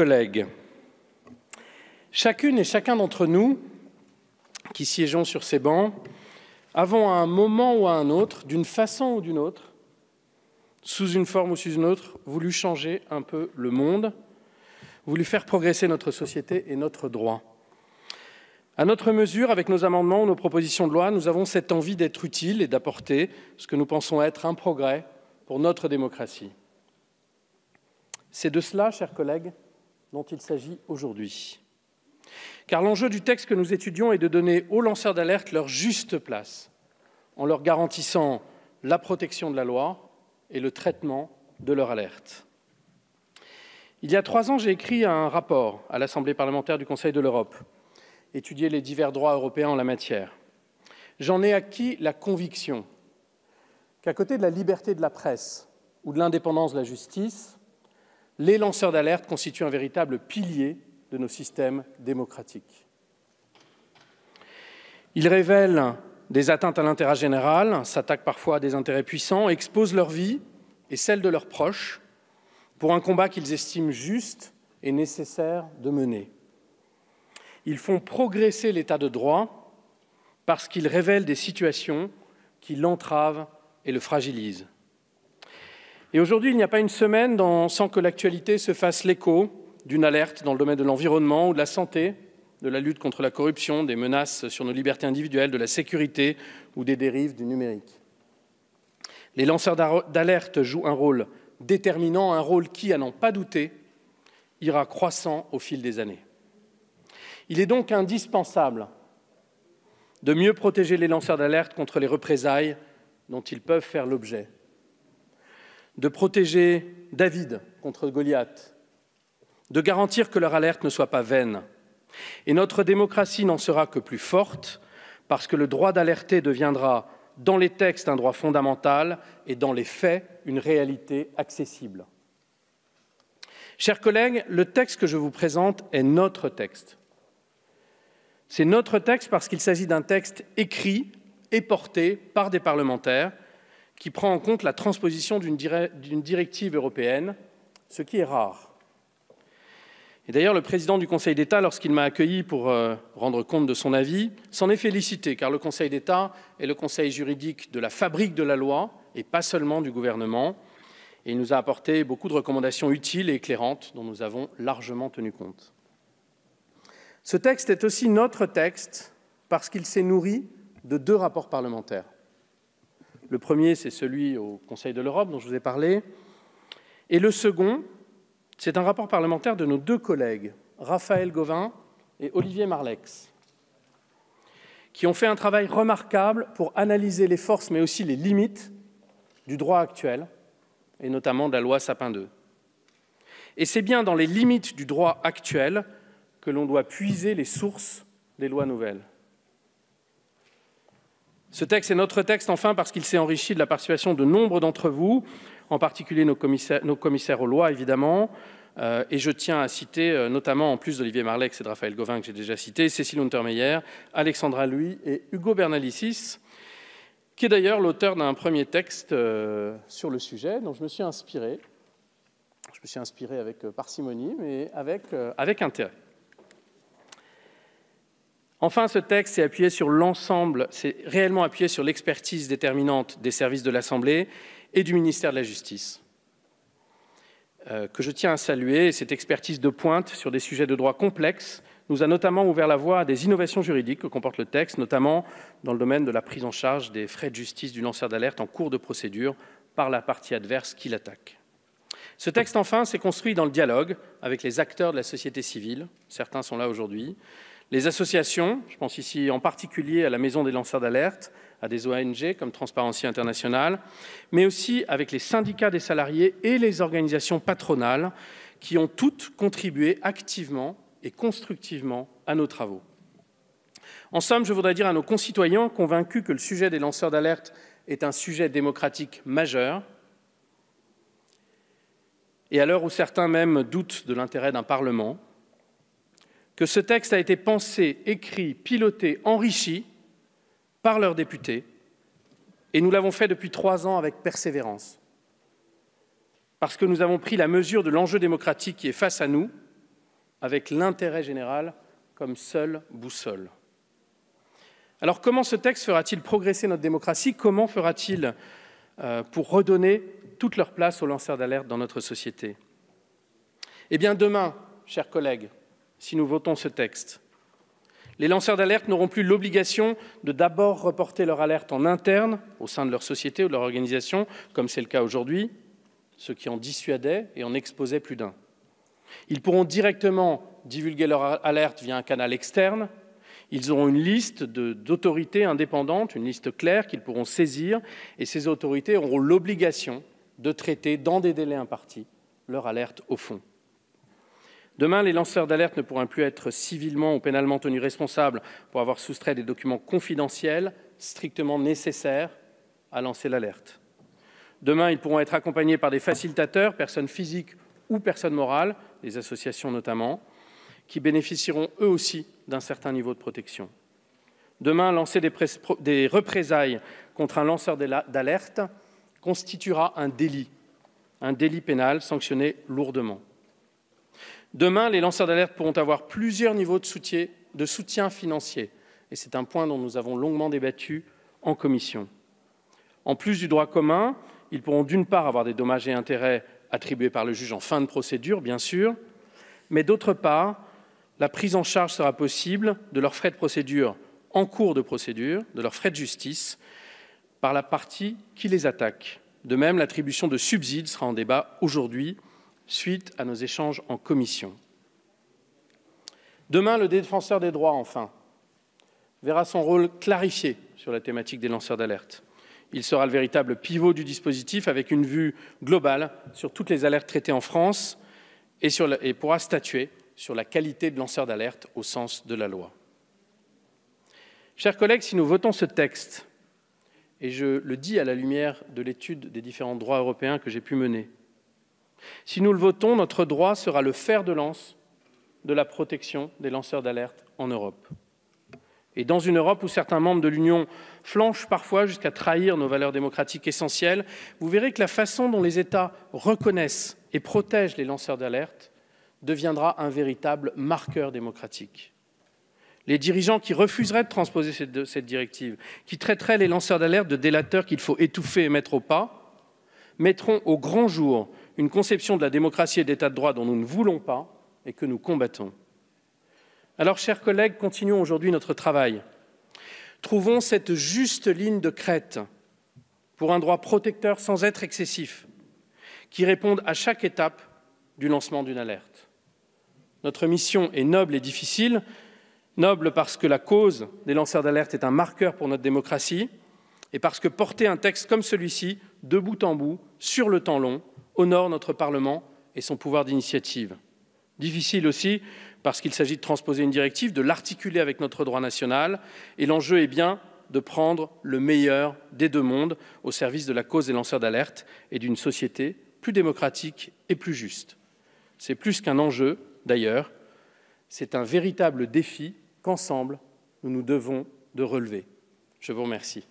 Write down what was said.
collègues, chacune et chacun d'entre nous qui siégeons sur ces bancs avons à un moment ou à un autre, d'une façon ou d'une autre, sous une forme ou sous une autre, voulu changer un peu le monde, voulu faire progresser notre société et notre droit. À notre mesure, avec nos amendements ou nos propositions de loi, nous avons cette envie d'être utiles et d'apporter ce que nous pensons être un progrès pour notre démocratie. C'est de cela, chers collègues, dont il s'agit aujourd'hui. Car l'enjeu du texte que nous étudions est de donner aux lanceurs d'alerte leur juste place, en leur garantissant la protection de la loi et le traitement de leur alerte. Il y a trois ans, j'ai écrit un rapport à l'Assemblée parlementaire du Conseil de l'Europe, étudier les divers droits européens en la matière. J'en ai acquis la conviction qu'à côté de la liberté de la presse ou de l'indépendance de la justice, les lanceurs d'alerte constituent un véritable pilier de nos systèmes démocratiques. Ils révèlent des atteintes à l'intérêt général, s'attaquent parfois à des intérêts puissants, exposent leur vie et celle de leurs proches pour un combat qu'ils estiment juste et nécessaire de mener. Ils font progresser l'état de droit parce qu'ils révèlent des situations qui l'entravent et le fragilisent. Et aujourd'hui, il n'y a pas une semaine sans que l'actualité se fasse l'écho d'une alerte dans le domaine de l'environnement ou de la santé, de la lutte contre la corruption, des menaces sur nos libertés individuelles, de la sécurité ou des dérives du numérique. Les lanceurs d'alerte jouent un rôle déterminant, un rôle qui, à n'en pas douter, ira croissant au fil des années. Il est donc indispensable de mieux protéger les lanceurs d'alerte contre les représailles dont ils peuvent faire l'objet de protéger David contre Goliath, de garantir que leur alerte ne soit pas vaine. Et notre démocratie n'en sera que plus forte parce que le droit d'alerter deviendra dans les textes un droit fondamental et dans les faits une réalité accessible. Chers collègues, le texte que je vous présente est notre texte. C'est notre texte parce qu'il s'agit d'un texte écrit et porté par des parlementaires qui prend en compte la transposition d'une directive européenne, ce qui est rare. Et d'ailleurs, le président du Conseil d'État, lorsqu'il m'a accueilli pour euh, rendre compte de son avis, s'en est félicité, car le Conseil d'État est le conseil juridique de la fabrique de la loi, et pas seulement du gouvernement, et il nous a apporté beaucoup de recommandations utiles et éclairantes dont nous avons largement tenu compte. Ce texte est aussi notre texte parce qu'il s'est nourri de deux rapports parlementaires. Le premier, c'est celui au Conseil de l'Europe dont je vous ai parlé. Et le second, c'est un rapport parlementaire de nos deux collègues, Raphaël Gauvin et Olivier Marlex, qui ont fait un travail remarquable pour analyser les forces, mais aussi les limites du droit actuel, et notamment de la loi Sapin II. Et c'est bien dans les limites du droit actuel que l'on doit puiser les sources des lois nouvelles. Ce texte est notre texte, enfin, parce qu'il s'est enrichi de la participation de nombre d'entre vous, en particulier nos commissaires, aux lois, évidemment, euh, et je tiens à citer, euh, notamment en plus d'Olivier Marleix et de Raphaël Gauvin que j'ai déjà cité, Cécile Untermeyer, Alexandra Louis et Hugo Bernalicis, qui est d'ailleurs l'auteur d'un premier texte euh, sur le sujet dont je me suis inspiré. Je me suis inspiré avec parcimonie, mais avec, avec intérêt. Enfin, ce texte s'est appuyé sur l'ensemble, c'est réellement appuyé sur l'expertise déterminante des services de l'Assemblée et du ministère de la Justice, euh, que je tiens à saluer. Cette expertise de pointe sur des sujets de droit complexes nous a notamment ouvert la voie à des innovations juridiques que comporte le texte, notamment dans le domaine de la prise en charge des frais de justice du lanceur d'alerte en cours de procédure par la partie adverse qui l'attaque. Ce texte, enfin, s'est construit dans le dialogue avec les acteurs de la société civile, certains sont là aujourd'hui, les associations, je pense ici en particulier à la Maison des lanceurs d'alerte, à des ONG comme Transparency International, mais aussi avec les syndicats des salariés et les organisations patronales qui ont toutes contribué activement et constructivement à nos travaux. En somme, je voudrais dire à nos concitoyens convaincus que le sujet des lanceurs d'alerte est un sujet démocratique majeur, et à l'heure où certains même doutent de l'intérêt d'un Parlement, que ce texte a été pensé, écrit, piloté, enrichi par leurs députés, et nous l'avons fait depuis trois ans avec persévérance, parce que nous avons pris la mesure de l'enjeu démocratique qui est face à nous, avec l'intérêt général comme seule boussole. Alors comment ce texte fera-t-il progresser notre démocratie Comment fera-t-il euh, pour redonner toute leur place aux lanceurs d'alerte dans notre société Eh bien demain, chers collègues, si nous votons ce texte. Les lanceurs d'alerte n'auront plus l'obligation de d'abord reporter leur alerte en interne, au sein de leur société ou de leur organisation, comme c'est le cas aujourd'hui, ce qui en dissuadait et en exposait plus d'un. Ils pourront directement divulguer leur alerte via un canal externe. Ils auront une liste d'autorités indépendantes, une liste claire qu'ils pourront saisir, et ces autorités auront l'obligation de traiter dans des délais impartis leur alerte au fond. Demain, les lanceurs d'alerte ne pourront plus être civilement ou pénalement tenus responsables pour avoir soustrait des documents confidentiels strictement nécessaires à lancer l'alerte. Demain, ils pourront être accompagnés par des facilitateurs, personnes physiques ou personnes morales, des associations notamment, qui bénéficieront eux aussi d'un certain niveau de protection. Demain, lancer des, des représailles contre un lanceur d'alerte constituera un délit, un délit pénal sanctionné lourdement. Demain, les lanceurs d'alerte pourront avoir plusieurs niveaux de soutien, financier. Et c'est un point dont nous avons longuement débattu en commission. En plus du droit commun, ils pourront d'une part avoir des dommages et intérêts attribués par le juge en fin de procédure, bien sûr, mais d'autre part, la prise en charge sera possible de leurs frais de procédure en cours de procédure, de leurs frais de justice, par la partie qui les attaque. De même, l'attribution de subsides sera en débat aujourd'hui suite à nos échanges en commission. Demain, le défenseur des droits, enfin, verra son rôle clarifié sur la thématique des lanceurs d'alerte. Il sera le véritable pivot du dispositif avec une vue globale sur toutes les alertes traitées en France et, pourra statuer sur la qualité de lanceur d'alerte au sens de la loi. Chers collègues, si nous votons ce texte, et je le dis à la lumière de l'étude des différents droits européens que j'ai pu mener, si nous le votons, notre droit sera le fer de lance de la protection des lanceurs d'alerte en Europe. Et dans une Europe où certains membres de l'Union flanchent parfois jusqu'à trahir nos valeurs démocratiques essentielles, vous verrez que la façon dont les États reconnaissent et protègent les lanceurs d'alerte deviendra un véritable marqueur démocratique. Les dirigeants qui refuseraient de transposer cette, directive, qui traiteraient les lanceurs d'alerte de délateurs qu'il faut étouffer et mettre au pas, mettront au grand jour une conception de la démocratie et d'État de droit dont nous ne voulons pas et que nous combattons. Alors, chers collègues, continuons aujourd'hui notre travail. Trouvons cette juste ligne de crête pour un droit protecteur sans être excessif, qui réponde à chaque étape du lancement d'une alerte. Notre mission est noble et difficile, noble parce que la cause des lanceurs d'alerte est un marqueur pour notre démocratie, et parce que porter un texte comme celui-ci, de bout en bout, sur le temps long, honore notre Parlement et son pouvoir d'initiative. Difficile aussi parce qu'il s'agit de transposer une directive, de l'articuler avec notre droit national, et l'enjeu est bien de prendre le meilleur des deux mondes au service de la cause des lanceurs d'alerte et d'une société plus démocratique et plus juste. C'est plus qu'un enjeu, d'ailleurs, c'est un véritable défi qu'ensemble, nous nous devons de relever. Je vous remercie.